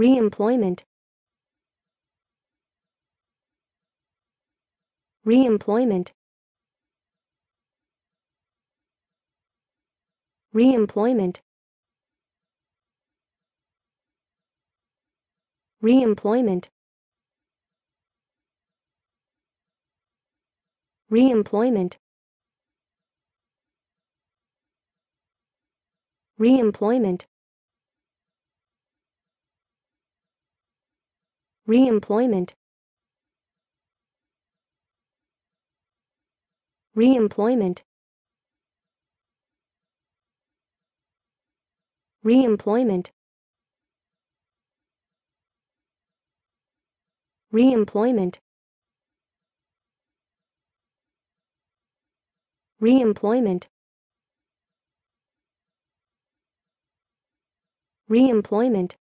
Re-employment Re-employment Re-employment Re-employment Re-employment Re-employment Re-employment Re-employment Re-employment Re-employment Re-employment Re-employment